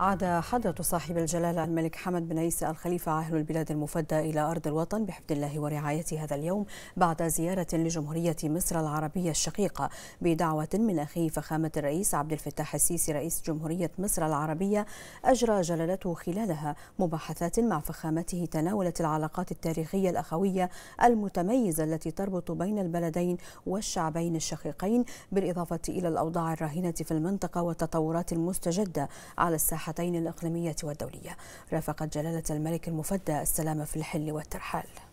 عاد حضرة صاحب الجلالة الملك حمد بن عيسى الخليفة عاهل البلاد المفدى إلى أرض الوطن بحفظ الله ورعايته هذا اليوم بعد زيارة لجمهورية مصر العربية الشقيقة بدعوة من أخيه فخامة الرئيس عبد الفتاح السيسي رئيس جمهورية مصر العربية أجرى جلالته خلالها مباحثات مع فخامته تناولت العلاقات التاريخية الأخوية المتميزة التي تربط بين البلدين والشعبين الشقيقين بالإضافة إلى الأوضاع الراهنة في المنطقة والتطورات المستجدة على الساحة الساحتين الإقليمية والدولية رافقت جلالة الملك المفدى السلام في الحل والترحال